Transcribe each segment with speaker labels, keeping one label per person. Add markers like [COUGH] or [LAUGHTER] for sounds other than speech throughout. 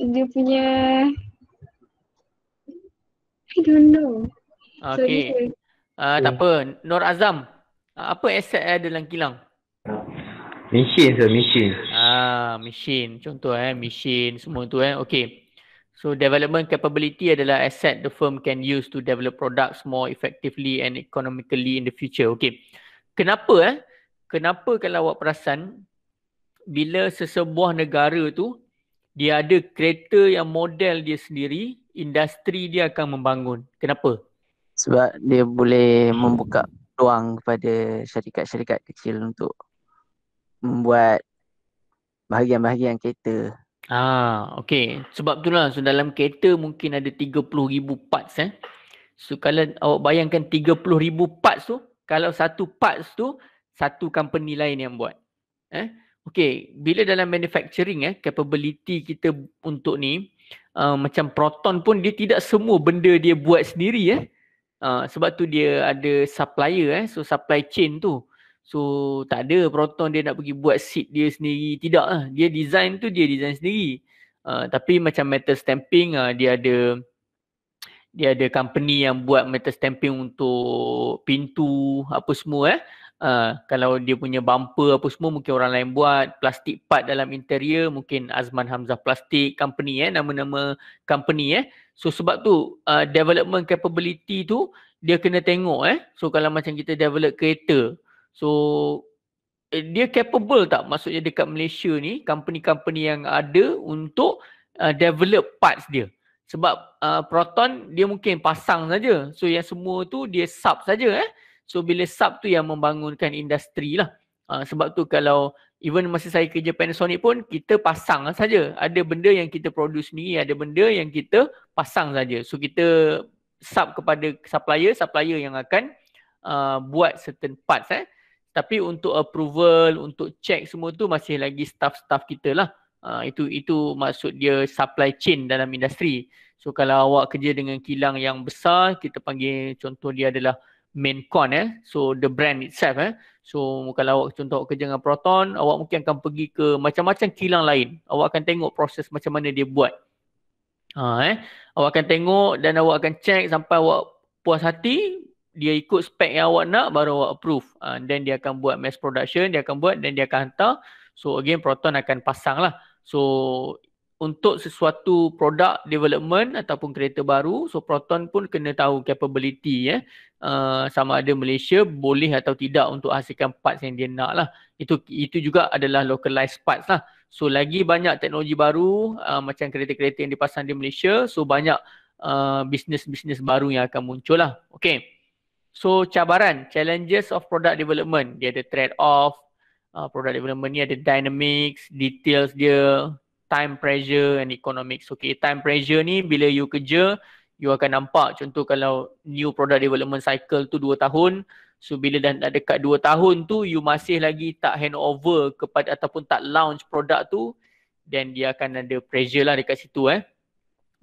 Speaker 1: dia punya I don't know. Okay. Uh, ah, tak apa. Nur Azam. Uh, apa aset ada dalam kilang? Mesin sir, mesin. Ah, mesin. Contoh eh, mesin semua tu eh. Okay. So development capability adalah aset the firm can use to develop products more effectively and economically in the future. Okay. Kenapa eh? Kenapa kalau awak perasan bila sesebuah negara tu dia ada kereta yang model dia sendiri, industri dia akan membangun. Kenapa? Sebab dia boleh membuka peluang kepada syarikat-syarikat kecil untuk membuat bahagian-bahagian kereta. Ah, okey. Sebab itulah so dalam kereta mungkin ada 30,000 parts eh. So kalau awak bayangkan 30,000 parts tu, kalau satu parts tu satu company lain yang buat. Eh? Okay, bila dalam manufacturing eh, capability kita untuk ni uh, macam proton pun dia tidak semua benda dia buat sendiri eh. Uh, sebab tu dia ada supplier eh, so supply chain tu. So tak ada proton dia nak pergi buat seat dia sendiri, tidak lah. Dia design tu dia design sendiri. Uh, tapi macam metal stamping uh, dia ada dia ada company yang buat metal stamping untuk pintu apa semua eh. Uh, kalau dia punya bumper apa semua mungkin orang lain buat plastik part dalam interior mungkin Azman Hamzah Plastik company eh nama-nama company eh so sebab tu uh, development capability tu dia kena tengok eh so kalau macam kita develop kereta so eh, dia capable tak maksudnya dekat Malaysia ni company-company yang ada untuk uh, develop parts dia sebab uh, proton dia mungkin pasang saja so yang semua tu dia sub saja eh So bila sub tu yang membangunkan industri lah. Uh, sebab tu kalau even masa saya kerja Panasonic pun kita pasang saja. Ada benda yang kita produce ni, ada benda yang kita pasang saja. So kita sub kepada supplier, supplier yang akan uh, buat certain parts eh. Tapi untuk approval, untuk check semua tu masih lagi staff-staff kita lah. Uh, itu itu maksud dia supply chain dalam industri. So kalau awak kerja dengan kilang yang besar, kita panggil contoh dia adalah main con eh so the brand itself eh so kalau awak contoh kerja dengan Proton awak mungkin akan pergi ke macam-macam kilang lain awak akan tengok proses macam mana dia buat ha eh awak akan tengok dan awak akan check sampai awak puas hati dia ikut spek yang awak nak baru awak approve ha, then dia akan buat mass production dia akan buat dan dia akan hantar so again Proton akan pasang lah so untuk sesuatu produk development ataupun kereta baru so Proton pun kena tahu capability ya eh uh, sama ada Malaysia boleh atau tidak untuk hasilkan parts yang dia nak lah. Itu, itu juga adalah localized parts lah. So lagi banyak teknologi baru uh, macam kereta-kereta yang dipasang di Malaysia. So banyak uh, bisnes-bisnes baru yang akan muncul lah. Okay. So cabaran, challenges of product development. Dia ada trade-off, uh, product development ni ada dynamics, details dia, time pressure and economics. Okay, time pressure ni bila you kerja, you akan nampak contoh kalau new product development cycle tu 2 tahun so bila dah dekat 2 tahun tu you masih lagi tak hand over kepada ataupun tak launch produk tu then dia akan ada pressure lah dekat situ eh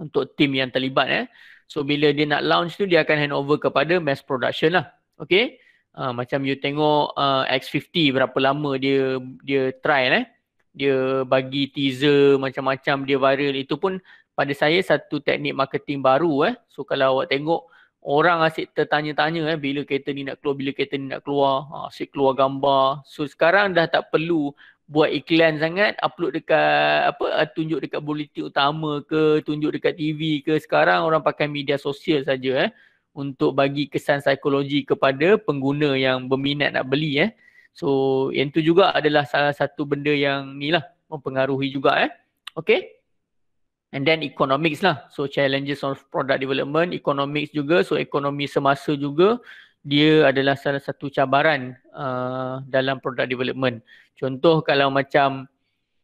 Speaker 1: untuk team yang terlibat eh so bila dia nak launch tu dia akan hand over kepada mass production lah okay uh, macam you tengok uh, ah, X50 berapa lama dia dia trial eh dia bagi teaser macam-macam dia viral itu pun pada saya satu teknik marketing baru eh. So kalau awak tengok orang asyik tertanya-tanya eh bila kereta ni nak keluar, bila kereta ni nak keluar, ha, asyik keluar gambar. So sekarang dah tak perlu buat iklan sangat, upload dekat apa eh, tunjuk dekat bulletin utama ke, tunjuk dekat TV ke. Sekarang orang pakai media sosial saja eh untuk bagi kesan psikologi kepada pengguna yang berminat nak beli eh. So yang tu juga adalah salah satu benda yang ni lah mempengaruhi juga eh. Okay. And then economics lah. So challenges of product development, economics juga. So ekonomi semasa juga dia adalah salah satu cabaran uh, dalam product development. Contoh kalau macam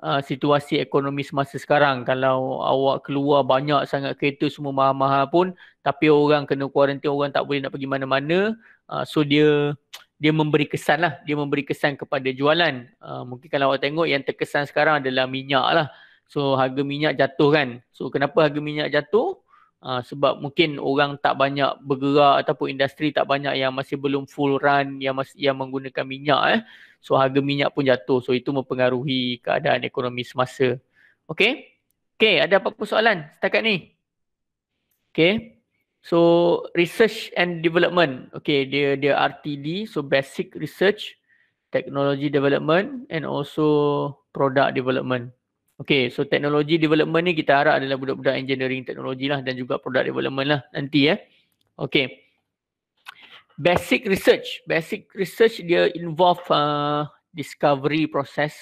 Speaker 1: uh, situasi ekonomi semasa sekarang. Kalau awak keluar banyak sangat kereta semua mahal-mahal pun tapi orang kena kuarantin, orang tak boleh nak pergi mana-mana. Uh, so dia dia memberi kesan lah. Dia memberi kesan kepada jualan. Uh, mungkin kalau awak tengok yang terkesan sekarang adalah minyak lah. So harga minyak jatuh kan. So kenapa harga minyak jatuh? Uh, sebab mungkin orang tak banyak bergerak ataupun industri tak banyak yang masih belum full run yang mas- yang menggunakan minyak eh. So harga minyak pun jatuh. So itu mempengaruhi keadaan ekonomi semasa. Okay. Okay ada apa-apa soalan setakat ni? Okay. So research and development. Okay dia dia RTD. So basic research, technology development and also product development. Okay, so teknologi development ni kita harap adalah budak-budak engineering teknologi lah dan juga produk development lah nanti ya. Eh. Okay. Basic research. Basic research dia involve uh, discovery process.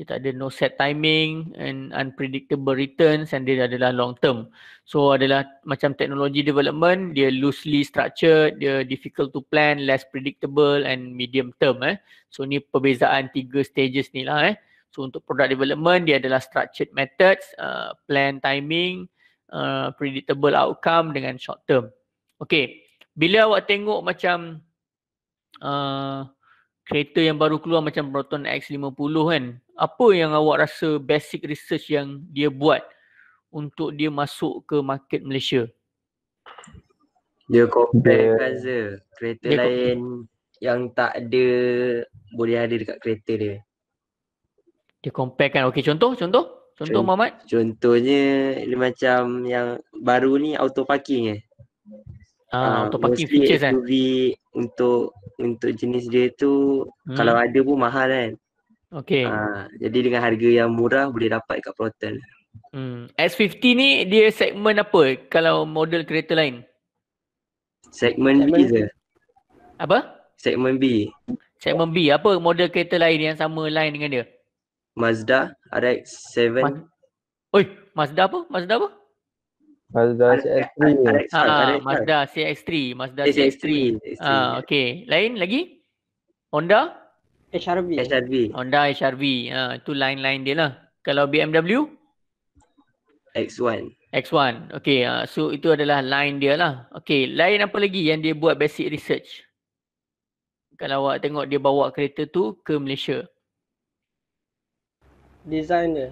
Speaker 1: Dia tak ada no set timing and unpredictable returns and dia adalah long term. So adalah macam teknologi development, dia loosely structured, dia difficult to plan, less predictable and medium term. Eh. So ni perbezaan tiga stages ni lah. Eh. So untuk product development dia adalah structured methods, uh, plan timing, uh, predictable outcome dengan short term. Okay, bila awak tengok macam uh, kereta yang baru keluar macam Proton X50 kan, apa yang awak rasa basic research yang dia buat untuk dia masuk ke market Malaysia? Dia compare kereta dia lain yang tak ada boleh ada dekat kereta dia. Dia kan? Okay, contoh, contoh. Contoh Cont- Muhammad. Contohnya dia macam yang baru ni auto parking eh. Ah, uh, auto parking features kan. untuk untuk jenis dia tu hmm. kalau ada pun mahal kan. Okay. Uh, jadi dengan harga yang murah boleh dapat kat Proton. Hmm. S50 ni dia segmen apa kalau model kereta lain? Segmen B je. Apa? Segmen B. Segmen B. Apa model kereta lain yang sama lain dengan dia? Uh, Mazda RX7. Ma- Oi, Mazda apa? Mazda apa? Mazda CX3. Ha, ah, Mazda CX3, Mazda CX3. Ah, 3 Ha, okey. Lain lagi? Honda HRV. v Honda HRV. Ah, Ha, itu line-line dia lah. Kalau BMW X1. X1. Okey, uh, ah, so itu adalah line dia lah. Okey, lain apa lagi yang dia buat basic research? Kalau awak tengok dia bawa kereta tu ke Malaysia design dia.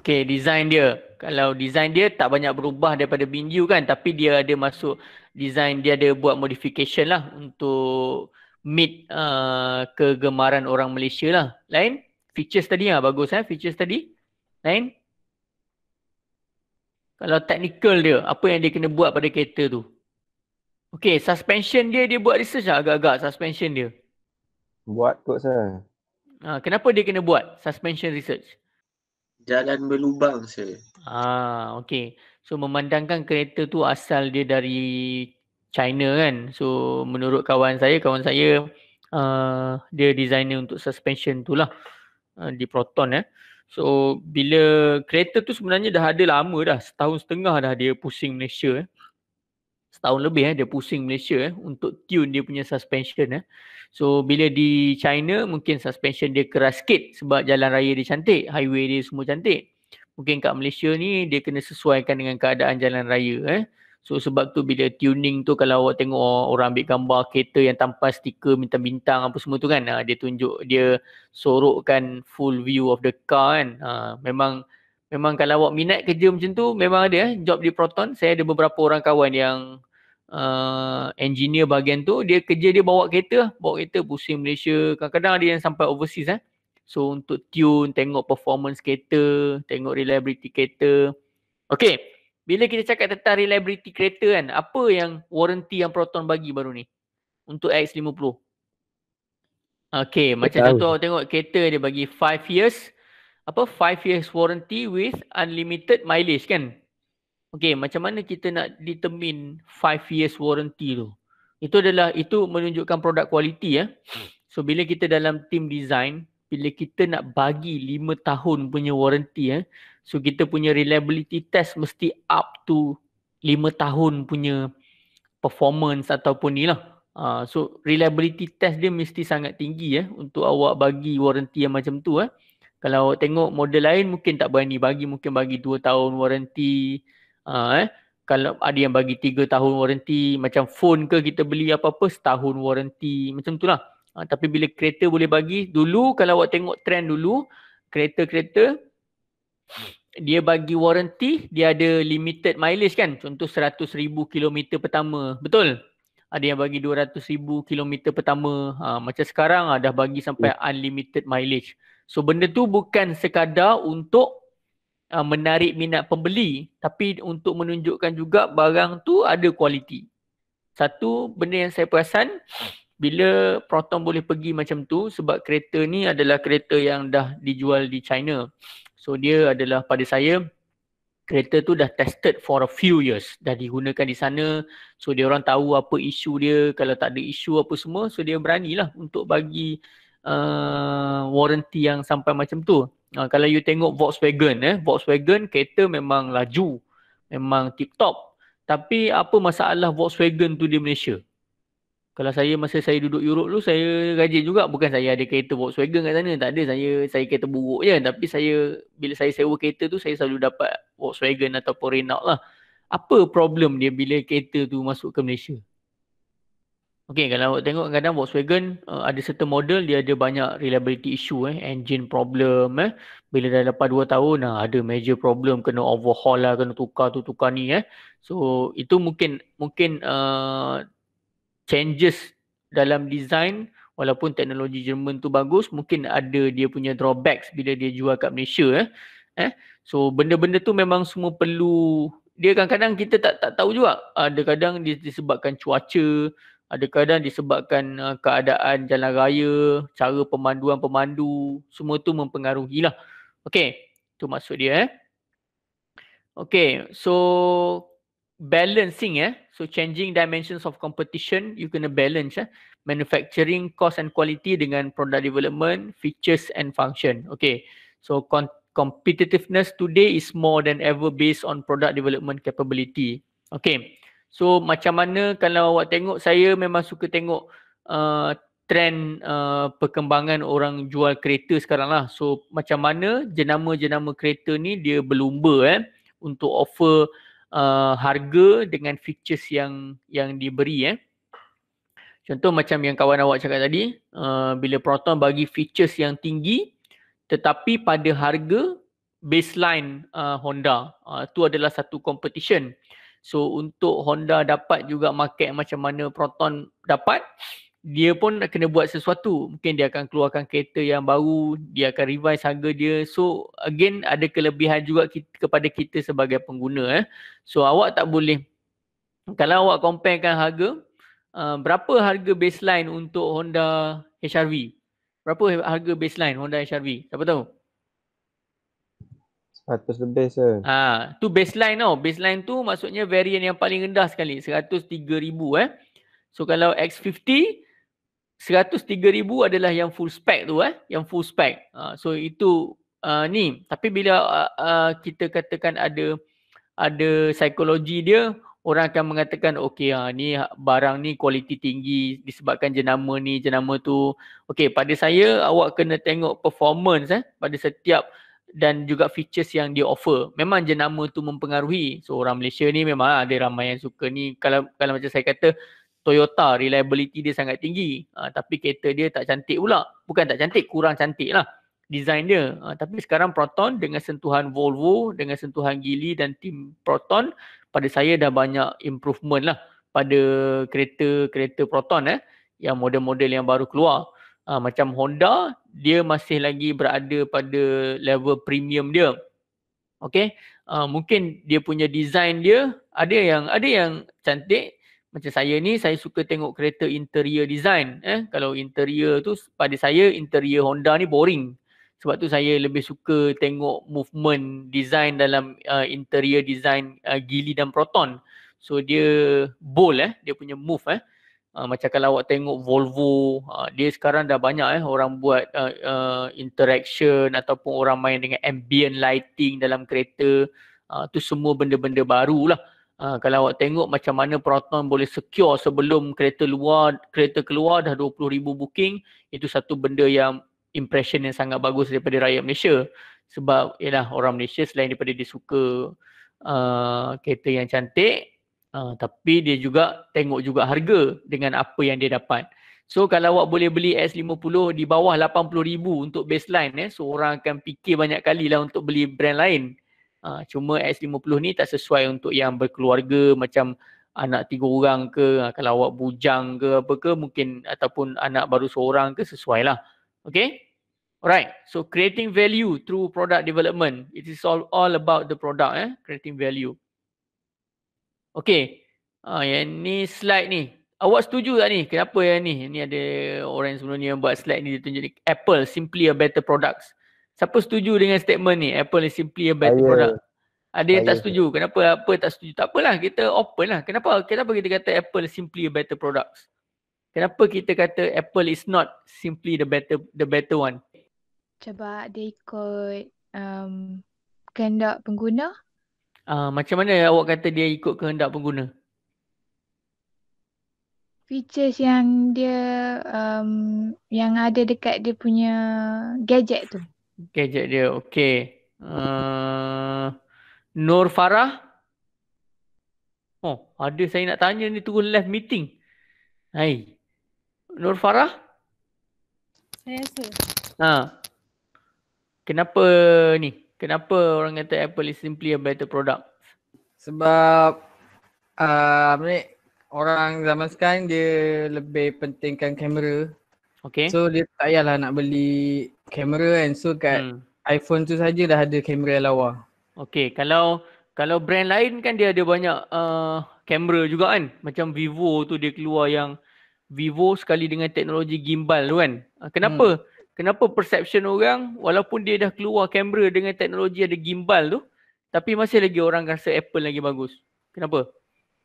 Speaker 1: Okay, design dia. Kalau design dia tak banyak berubah daripada Bindu kan tapi dia ada masuk design dia ada buat modification lah untuk meet uh, kegemaran orang Malaysia lah. Lain? Features tadi lah bagus eh. Features tadi. Lain? Kalau technical dia, apa yang dia kena buat pada kereta tu? Okay, suspension dia, dia buat research lah agak-agak suspension dia. Buat kot sah. Ha, kenapa dia kena buat suspension research? jalan berlubang saya. Ah, okey. So memandangkan kereta tu asal dia dari China kan. So menurut kawan saya, kawan saya uh, dia designer untuk suspension tu lah uh, di Proton eh. So bila kereta tu sebenarnya dah ada lama dah, setahun setengah dah dia pusing Malaysia eh setahun lebih eh dia pusing Malaysia eh untuk tune dia punya suspension eh. So bila di China mungkin suspension dia keras sikit sebab jalan raya dia cantik, highway dia semua cantik. Mungkin kat Malaysia ni dia kena sesuaikan dengan keadaan jalan raya eh. So sebab tu bila tuning tu kalau awak tengok oh, orang ambil gambar kereta yang tanpa stiker bintang-bintang apa semua tu kan ha, dia tunjuk dia sorokkan full view of the car kan. Ha, memang memang kalau awak minat kerja macam tu memang ada eh job di Proton. Saya ada beberapa orang kawan yang uh, engineer bahagian tu dia kerja dia bawa kereta bawa kereta pusing Malaysia kadang-kadang ada yang sampai overseas eh so untuk tune tengok performance kereta tengok reliability kereta okay bila kita cakap tentang reliability kereta kan apa yang warranty yang Proton bagi baru ni untuk X50 okey macam tahu. contoh tengok kereta dia bagi 5 years apa 5 years warranty with unlimited mileage kan Okay, macam mana kita nak determine five years warranty tu? Itu adalah, itu menunjukkan produk kualiti ya. Eh. So, bila kita dalam team design, bila kita nak bagi lima tahun punya warranty ya. Eh, so, kita punya reliability test mesti up to lima tahun punya performance ataupun ni lah. Uh, so, reliability test dia mesti sangat tinggi ya eh, untuk awak bagi warranty yang macam tu ya. Eh. Kalau awak tengok model lain mungkin tak berani bagi, mungkin bagi dua tahun warranty, uh, eh kalau ada yang bagi tiga tahun waranti macam phone ke kita beli apa-apa setahun waranti macam tu lah uh, tapi bila kereta boleh bagi dulu kalau awak tengok trend dulu kereta-kereta dia bagi waranti dia ada limited mileage kan contoh seratus ribu kilometer pertama betul ada yang bagi dua ratus ribu kilometer pertama uh, macam sekarang uh, dah bagi sampai hmm. unlimited mileage so benda tu bukan sekadar untuk uh, menarik minat pembeli tapi untuk menunjukkan juga barang tu ada kualiti. Satu benda yang saya perasan bila Proton boleh pergi macam tu sebab kereta ni adalah kereta yang dah dijual di China. So dia adalah pada saya kereta tu dah tested for a few years dah digunakan di sana so dia orang tahu apa isu dia kalau tak ada isu apa semua so dia beranilah untuk bagi uh, warranty yang sampai macam tu. Uh, kalau you tengok Volkswagen eh, Volkswagen kereta memang laju, memang tip top. Tapi apa masalah Volkswagen tu di Malaysia? Kalau saya masa saya duduk Europe dulu saya rajin juga bukan saya ada kereta Volkswagen kat sana tak ada saya saya kereta buruk je tapi saya bila saya sewa kereta tu saya selalu dapat Volkswagen ataupun Renault lah. Apa problem dia bila kereta tu masuk ke Malaysia? Okay, kalau awak tengok kadang Volkswagen uh, ada certain model dia ada banyak reliability issue eh, engine problem eh. Bila dah lepas 2 tahun nah, ada major problem kena overhaul lah, kena tukar tu tukar ni eh. So itu mungkin mungkin uh, changes dalam design walaupun teknologi Jerman tu bagus mungkin ada dia punya drawbacks bila dia jual kat Malaysia eh. eh. So benda-benda tu memang semua perlu dia kadang-kadang kita tak tak tahu juga. Ada ah, uh, kadang disebabkan cuaca, ada kadang disebabkan uh, keadaan jalan raya, cara pemanduan pemandu, semua tu lah. Okey, tu maksud dia eh. Okey, so balancing eh. So changing dimensions of competition, you kena balance eh. Manufacturing cost and quality dengan product development, features and function. Okey. So con- competitiveness today is more than ever based on product development capability. Okey. So macam mana kalau awak tengok saya memang suka tengok uh, trend uh, perkembangan orang jual kereta sekarang lah. So macam mana jenama-jenama kereta ni dia berlumba eh untuk offer uh, harga dengan features yang yang diberi eh. Contoh macam yang kawan awak cakap tadi, uh, bila Proton bagi features yang tinggi tetapi pada harga baseline uh, Honda. Uh, adalah satu competition. Uh, So untuk Honda dapat juga market macam mana Proton dapat, dia pun nak kena buat sesuatu. Mungkin dia akan keluarkan kereta yang baru, dia akan revise harga dia. So again ada kelebihan juga kita, kepada kita sebagai pengguna eh. So awak tak boleh kalau awak comparekan harga Uh, berapa harga baseline untuk Honda HRV Berapa harga baseline Honda HRV v Siapa tahu? 100 lebih se. Ha, tu baseline tau. Baseline tu maksudnya varian yang paling rendah sekali. 103,000 eh. So kalau X50, 103,000 adalah yang full spec tu eh. Yang full spec. Ha, so itu uh, ni. Tapi bila uh, uh, kita katakan ada ada psikologi dia, orang akan mengatakan okey ha, ni barang ni kualiti tinggi disebabkan jenama ni jenama tu okey pada saya awak kena tengok performance eh pada setiap dan juga features yang dia offer memang jenama tu mempengaruhi so orang Malaysia ni memang ada ah, ramai yang suka ni kalau kalau macam saya kata Toyota reliability dia sangat tinggi ha, tapi kereta dia tak cantik pula bukan tak cantik kurang cantik lah design dia ha, tapi sekarang Proton dengan sentuhan Volvo dengan sentuhan Geely dan tim Proton pada saya dah banyak improvement lah pada kereta-kereta Proton eh yang model-model yang baru keluar Ha, macam Honda, dia masih lagi berada pada level premium dia. Okay, ha, ah, mungkin dia punya design dia ada yang ada yang cantik. Macam saya ni, saya suka tengok kereta interior design. Eh, kalau interior tu pada saya interior Honda ni boring. Sebab tu saya lebih suka tengok movement design dalam uh, interior design uh, Gili dan Proton. So dia bold eh, dia punya move eh. Uh, macam kalau awak tengok Volvo, uh, dia sekarang dah banyak eh orang buat uh, uh, interaction ataupun orang main dengan ambient lighting dalam kereta. Uh, tu semua benda-benda baru lah. Uh, kalau awak tengok macam mana Proton boleh secure sebelum kereta luar kereta keluar dah ribu booking, itu satu benda yang impression yang sangat bagus daripada rakyat Malaysia. Sebab ialah orang Malaysia selain daripada dia suka uh, kereta yang cantik, Uh, tapi dia juga tengok juga harga dengan apa yang dia dapat. So kalau awak boleh beli S50 di bawah RM80,000 untuk baseline eh, so orang akan fikir banyak kali lah untuk beli brand lain. Uh, cuma S50 ni tak sesuai untuk yang berkeluarga macam anak tiga orang ke, ah, kalau awak bujang ke apa ke mungkin ataupun anak baru seorang ke sesuai lah. Okay? Alright, so creating value through product development. It is all, all about the product eh, creating value. Okay. Ha, yang ni slide ni. Awak setuju tak ni? Kenapa yang ni? Ni ada orang sebelum ni yang buat slide ni dia tunjuk ni. Apple simply a better products. Siapa setuju dengan statement ni? Apple is simply a better Ayah. product. Ada yang Ayah. tak setuju. Kenapa apa tak setuju? Tak apalah. Kita open lah. Kenapa, kenapa kita kata Apple is simply a better products? Kenapa kita kata Apple is not simply the better the better one? Cuba dia ikut um, kehendak pengguna Uh, macam mana awak kata dia ikut kehendak pengguna? Features yang dia um, yang ada dekat dia punya gadget tu. Gadget dia, okay. Uh, ah, Nur Farah. Oh, ada saya nak tanya ni turun live meeting. Hai. Nur Farah? Saya rasa. Ha. Kenapa ni? Kenapa orang kata Apple is simply a better product? Sebab uh, orang zaman sekarang dia lebih pentingkan kamera. Okay. So dia tak payahlah nak beli kamera and So kat hmm. iPhone tu saja dah ada kamera lawa. Okay. Kalau kalau brand lain kan dia ada banyak uh, kamera juga kan. Macam Vivo tu dia keluar yang Vivo sekali dengan teknologi gimbal tu kan. Ah, kenapa? Hmm kenapa perception orang walaupun dia dah keluar kamera dengan teknologi ada gimbal tu tapi masih lagi orang rasa Apple lagi bagus. Kenapa?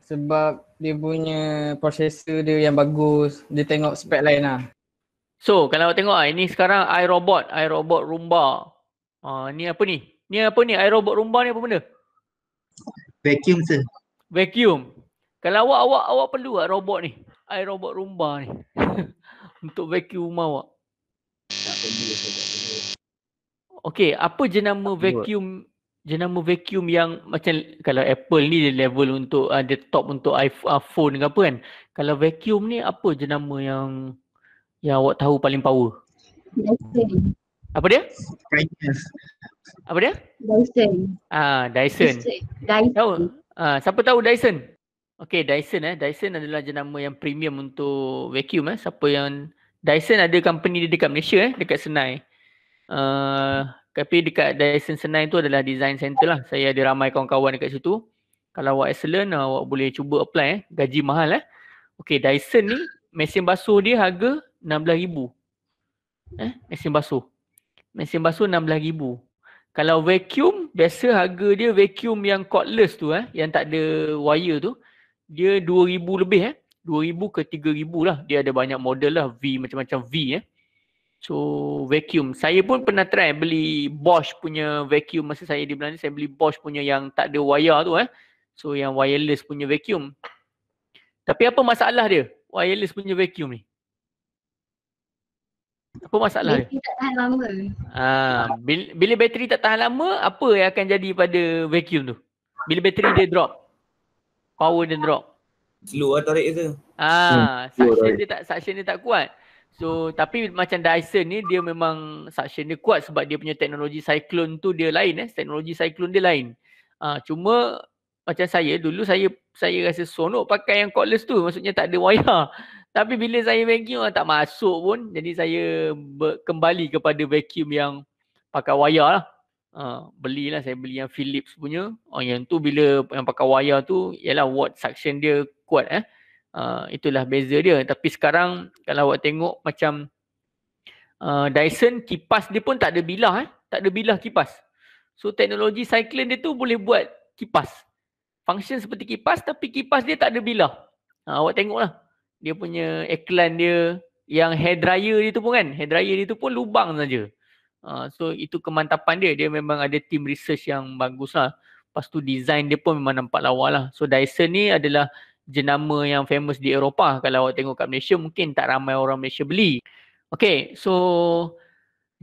Speaker 1: Sebab dia punya processor dia yang bagus, dia tengok spek lain lah. So kalau tengok ah ini sekarang iRobot, iRobot Roomba. Ah uh, ni apa ni? Ni apa ni? iRobot Roomba ni apa benda? Vacuum sir. Vacuum. Kalau awak awak awak perlu ah robot ni, iRobot Roomba ni. [LAUGHS] Untuk vacuum awak. Okay, apa jenama oh, vacuum jenama vacuum yang macam kalau Apple ni dia level untuk uh, dia top untuk iPhone ke apa kan. Kalau vacuum ni apa jenama yang yang awak tahu paling power? Dyson. Apa dia? Dyson. Apa dia? Dyson. Ah, Dyson. Dyson. Tahu? Ah, siapa tahu Dyson? Okay, Dyson eh. Dyson adalah jenama yang premium untuk vacuum eh. Siapa yang Dyson ada company dia dekat Malaysia eh, dekat Senai. Uh, tapi dekat Dyson Senai tu adalah design center lah. Saya ada ramai kawan-kawan dekat situ. Kalau awak excellent, uh, awak boleh cuba apply eh. Gaji mahal eh. Okay, Dyson ni mesin basuh dia harga RM16,000. Eh, mesin basuh. Mesin basuh RM16,000. Kalau vacuum, biasa harga dia vacuum yang cordless tu eh. Yang tak ada wire tu. Dia RM2,000 lebih eh. 2000 ke 3000 lah dia ada banyak model lah V macam-macam V eh. So vacuum. Saya pun pernah try beli Bosch punya vacuum masa saya di Belanda. Saya beli Bosch punya yang tak ada wire tu eh. So yang wireless punya vacuum. Tapi apa masalah dia? Wireless punya vacuum ni. Apa masalah bateri dia? Bateri tak tahan lama. Ah, bila, bila bateri tak tahan lama, apa yang akan jadi pada vacuum tu? Bila bateri dia drop. Power dia drop slow lah tarik dia. Ah, hmm. suction dia tak suction dia tak kuat. So tapi macam Dyson ni dia memang suction dia kuat sebab dia punya teknologi cyclone tu dia lain eh. Teknologi cyclone dia lain. Ah, cuma macam saya dulu saya saya rasa seronok pakai yang cordless tu maksudnya tak ada wire. [LAUGHS] Tapi bila saya vacuum orang ah, tak masuk pun jadi saya kembali kepada vacuum yang pakai wire lah. Uh, belilah saya beli yang Philips punya. Oh yang tu bila yang pakai wire tu ialah watt suction dia kuat eh. Uh, itulah beza dia. Tapi sekarang kalau awak tengok macam uh, Dyson kipas dia pun tak ada bilah eh. Tak ada bilah kipas. So teknologi cyclone dia tu boleh buat kipas. Function seperti kipas tapi kipas dia tak ada bilah. Uh, awak tengoklah. Dia punya iklan dia yang hair dryer dia tu pun kan. Hair dryer dia tu pun lubang saja. Uh, so itu kemantapan dia. Dia memang ada team research yang bagus lah. Lepas tu design dia pun memang nampak lawa lah. So Dyson ni adalah jenama yang famous di Eropah. Kalau awak tengok kat Malaysia mungkin tak ramai orang Malaysia beli. Okay, so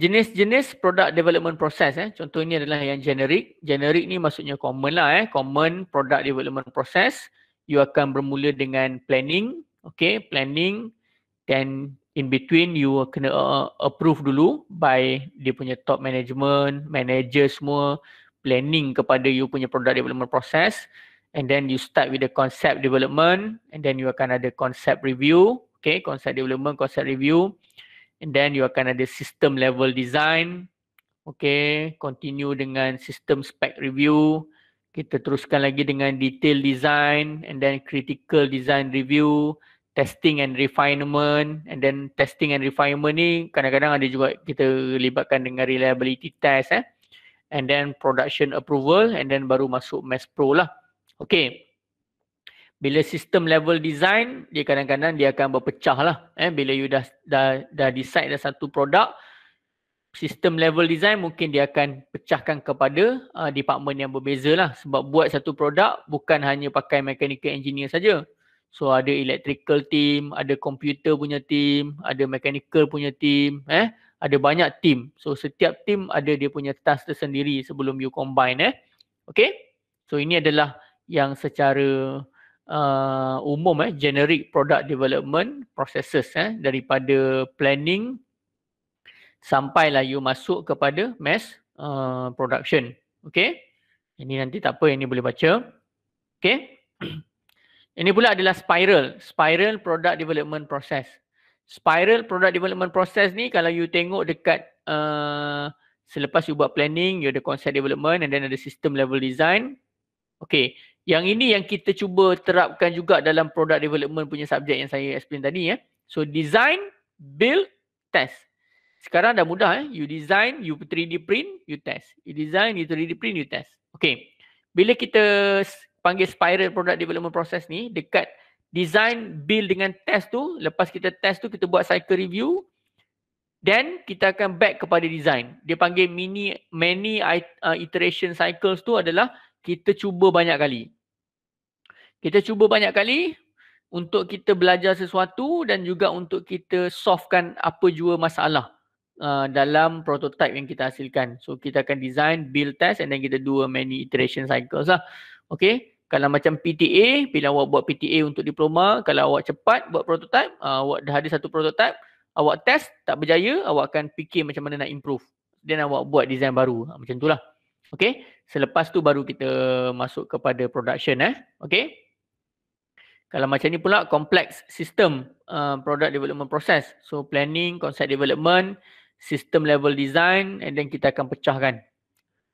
Speaker 1: jenis-jenis product development process eh. Contoh ini adalah yang generic. Generic ni maksudnya common lah eh. Common product development process. You akan bermula dengan planning. Okay, planning. Then in between you kena uh, approve dulu by dia punya top management, manager semua planning kepada you punya product development process and then you start with the concept development and then you akan ada concept review okay concept development concept review and then you akan ada system level design okay continue dengan system spec review kita teruskan lagi dengan detail design and then critical design review testing and refinement and then testing and refinement ni kadang-kadang ada juga kita libatkan dengan reliability test eh and then production approval and then baru masuk mass pro lah Okey, Bila sistem level design, dia kadang-kadang dia akan berpecah lah. Eh, bila you dah, dah, dah decide dah satu produk, sistem level design mungkin dia akan pecahkan kepada uh, department yang berbeza lah. Sebab buat satu produk bukan hanya pakai mechanical engineer saja. So ada electrical team, ada computer punya team, ada mechanical punya team, eh, ada banyak team. So setiap team ada dia punya task tersendiri sebelum you combine eh. Okay. So ini adalah yang secara uh, umum eh generic product development processes eh daripada planning sampailah you masuk kepada mass uh, production Okay, ini nanti tak apa ini boleh baca Okay, [CLEARS THROAT] ini pula adalah spiral spiral product development process spiral product development process ni kalau you tengok dekat uh, selepas you buat planning you ada concept development and then ada system level design Okay. Yang ini yang kita cuba terapkan juga dalam product development punya subjek yang saya explain tadi ya. So design, build, test. Sekarang dah mudah eh. You design, you 3D print, you test. You design, you 3D print, you test. Okay. Bila kita panggil spiral product development process ni dekat design, build dengan test tu, lepas kita test tu kita buat cycle review then kita akan back kepada design. Dia panggil mini many uh, iteration cycles tu adalah kita cuba banyak kali. Kita cuba banyak kali untuk kita belajar sesuatu dan juga untuk kita solvekan apa jua masalah uh, dalam prototype yang kita hasilkan. So kita akan design, build, test and then kita do many iteration cycles lah. Okay. Kalau macam PTA, bila awak buat PTA untuk diploma, kalau awak cepat buat prototype, uh, awak dah ada satu prototype, awak test, tak berjaya, awak akan fikir macam mana nak improve. Then awak buat design baru. Ha, macam itulah. Okay, selepas tu baru kita masuk kepada production eh. Okay. Kalau macam ni pula, kompleks sistem uh, product development process. So, planning, concept development, system level design and then kita akan pecahkan.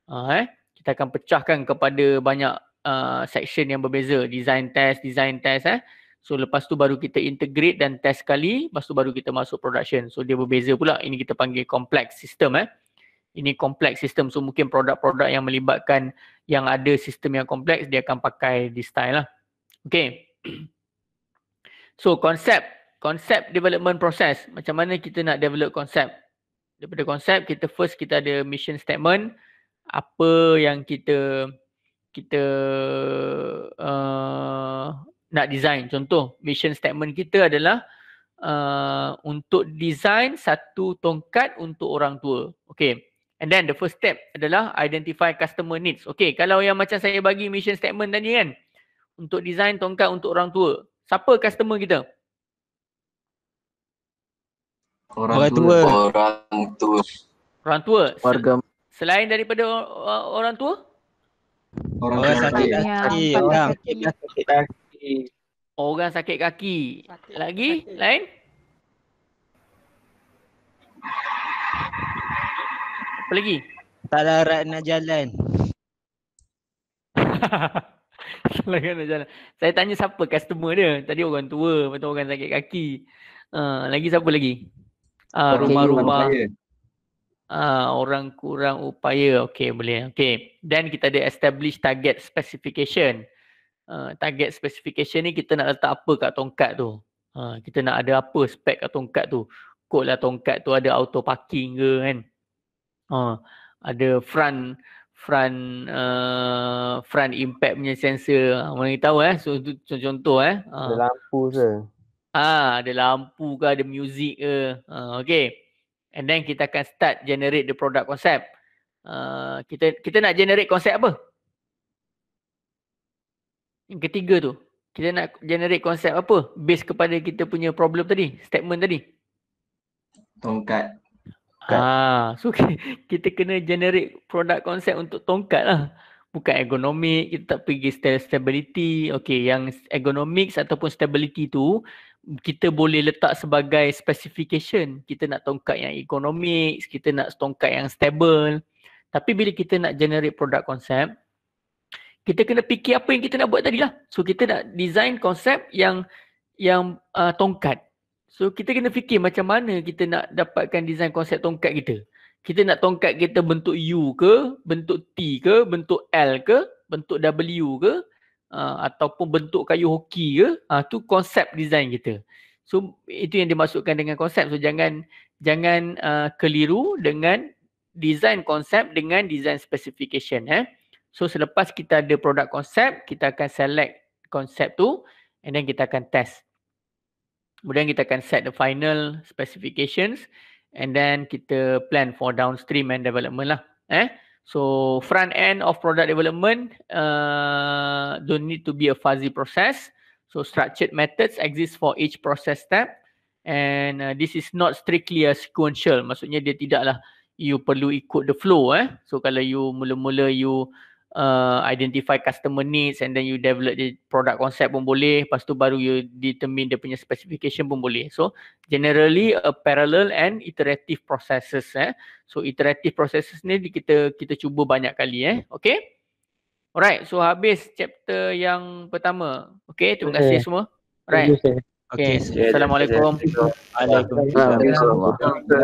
Speaker 1: Uh, eh. Kita akan pecahkan kepada banyak uh, section yang berbeza. Design test, design test eh. So, lepas tu baru kita integrate dan test sekali. Lepas tu baru kita masuk production. So, dia berbeza pula. Ini kita panggil kompleks sistem eh ini kompleks sistem so mungkin produk-produk yang melibatkan yang ada sistem yang kompleks dia akan pakai di style lah. Okay. [CLEARS THROAT] So konsep, konsep development process. Macam mana kita nak develop konsep? Daripada konsep kita first kita ada mission statement. Apa yang kita kita uh, nak design. Contoh mission statement kita adalah uh, untuk design satu tongkat untuk orang tua. Okay. And then the first step adalah identify customer needs. Okay, kalau yang macam saya bagi mission statement tadi kan. Untuk design tongkat untuk orang tua. Siapa customer kita? Orang, orang tua. Orang tua. Orang tua. Warga. Selain daripada orang tua?
Speaker 2: Orang, orang sakit ya, kaki. Orang sakit
Speaker 1: kaki. Orang sakit kaki. Lagi? Lain? Apa lagi? Tak larat nak jalan. Selagi [LAUGHS] kan nak jalan. Saya tanya siapa customer dia. Tadi orang tua, lepas tu orang sakit kaki. Uh, lagi siapa lagi? Uh, rumah-rumah. Uh, orang kurang upaya. Okey boleh. Okey. Dan kita ada establish target specification. Uh, target specification ni kita nak letak apa kat tongkat tu. Uh, kita nak ada apa spek kat tongkat tu. Kod lah tongkat tu ada auto parking ke kan. Oh, ada front front uh, front impact punya sensor. Ha, mana kita tahu eh so, contoh eh. Ha. Ada lampu ke? Ah, ada lampu ke, ada music ke. Uh, okay. And then kita akan start generate the product concept. Uh, kita kita nak generate konsep apa? Yang ketiga tu. Kita nak generate konsep apa? Based kepada kita punya problem tadi, statement tadi. Tongkat tongkat. Ah, [LAUGHS] so kita kena generate product concept untuk tongkat lah. Bukan ergonomik, kita tak pergi stability. Okay, yang ergonomics ataupun stability tu kita boleh letak sebagai specification. Kita nak tongkat yang ergonomik. kita nak tongkat yang stable. Tapi bila kita nak generate product concept, kita kena fikir apa yang kita nak buat tadi lah. So kita nak design konsep yang yang uh, tongkat. So kita kena fikir macam mana kita nak dapatkan design konsep tongkat kita. Kita nak tongkat kita bentuk U ke, bentuk T ke, bentuk L ke, bentuk W ke uh, ataupun bentuk kayu hoki ke. Uh, tu konsep design kita. So itu yang dimasukkan dengan konsep. So jangan jangan uh, keliru dengan design konsep dengan design specification. Eh. So selepas kita ada produk konsep, kita akan select konsep tu and then kita akan test. Kemudian kita akan set the final specifications and then kita plan for downstream and development lah. Eh? So front end of product development uh, don't need to be a fuzzy process. So structured methods exist for each process step. And uh, this is not strictly a sequential. Maksudnya dia tidaklah you perlu ikut the flow. Eh? So kalau you mula-mula you uh, identify customer needs and then you develop the product concept pun boleh lepas tu baru you determine dia punya specification pun boleh so generally a parallel and iterative processes eh so iterative processes ni kita kita cuba banyak kali eh okay alright so habis chapter yang pertama okay terima kasih okay. semua alright okay. okay. assalamualaikum waalaikumsalam